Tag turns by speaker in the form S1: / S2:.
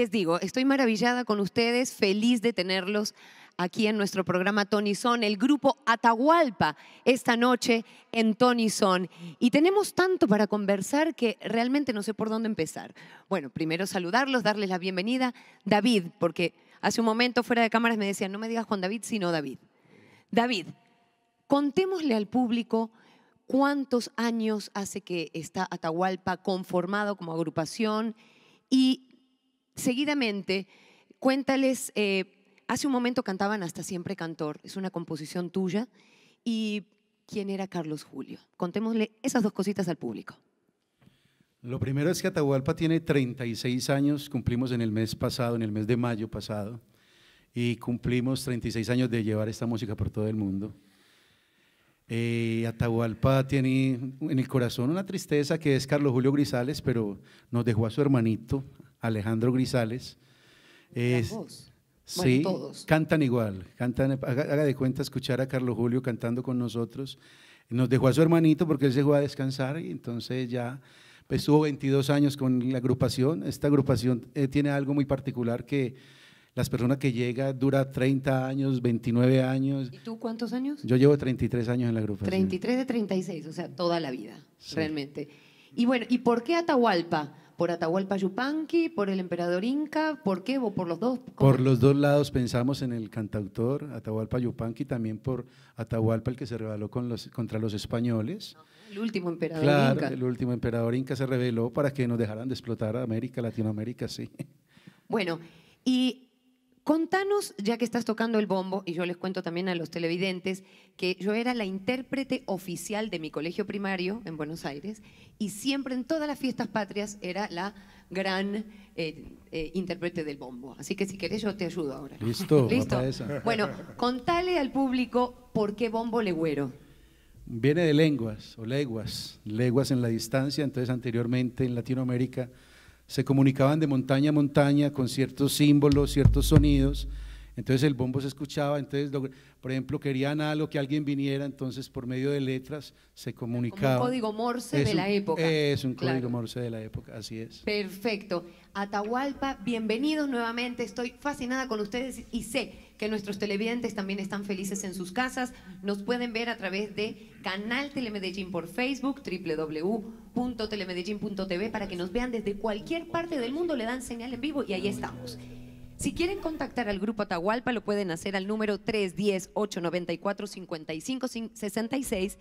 S1: les digo? Estoy maravillada con ustedes, feliz de tenerlos aquí en nuestro programa Tony Son, el grupo Atahualpa, esta noche en Tony Son. Y tenemos tanto para conversar que realmente no sé por dónde empezar. Bueno, primero saludarlos, darles la bienvenida. David, porque hace un momento fuera de cámaras me decían, no me digas Juan David, sino David. David, contémosle al público cuántos años hace que está Atahualpa conformado como agrupación y seguidamente, cuéntales, eh, hace un momento cantaban Hasta Siempre Cantor, es una composición tuya, y quién era Carlos Julio. Contémosle esas dos cositas al público.
S2: Lo primero es que Atahualpa tiene 36 años, cumplimos en el mes pasado, en el mes de mayo pasado, y cumplimos 36 años de llevar esta música por todo el mundo. Eh, Atahualpa tiene en el corazón una tristeza que es Carlos Julio Grisales, pero nos dejó a su hermanito, Alejandro Grisales. Es, sí, todos. cantan igual, cantan, haga, de cuenta escuchar a Carlos Julio cantando con nosotros. Nos dejó a su hermanito porque él se fue a descansar y entonces ya estuvo pues, 22 años con la agrupación. Esta agrupación eh, tiene algo muy particular que las personas que llegan dura 30 años, 29 años. ¿Y
S1: tú cuántos años? Yo
S2: llevo 33 años en la agrupación.
S1: 33 de 36, o sea, toda la vida, realmente. Y bueno, ¿y por qué Atahualpa? ¿Por Atahualpa Yupanqui? ¿Por el emperador Inca? ¿Por qué? por los dos?
S2: Por los dos lados pensamos en el cantautor Atahualpa Yupanqui, también por Atahualpa, el que se rebeló contra los españoles.
S1: El último emperador Inca. claro,
S2: El último emperador Inca se rebeló para que nos dejaran de explotar a América, Latinoamérica, sí.
S1: Bueno, y Contanos, ya que estás tocando el bombo, y yo les cuento también a los televidentes, que yo era la intérprete oficial de mi colegio primario en Buenos Aires y siempre en todas las fiestas patrias era la gran eh, eh, intérprete del bombo. Así que si querés yo te ayudo ahora.
S2: Listo. ¿Listo? Bueno,
S1: contale al público por qué bombo legüero.
S2: Viene de lenguas o leguas, leguas en la distancia, entonces anteriormente en Latinoamérica se comunicaban de montaña a montaña con ciertos símbolos, ciertos sonidos, entonces el bombo se escuchaba, entonces, por ejemplo, querían algo que alguien viniera, entonces por medio de letras se comunicaba. Como un código morse de la época. Es un código morse de la época, así es.
S1: Perfecto. Atahualpa, bienvenidos nuevamente. Estoy fascinada con ustedes y sé que nuestros televidentes también están felices en sus casas. Nos pueden ver a través de Canal Telemedellín por Facebook, www.telemedellín.tv, para que nos vean desde cualquier parte del mundo, le dan señal en vivo y ahí estamos. Si quieren contactar al Grupo Atahualpa, lo pueden hacer al número 310-894-5566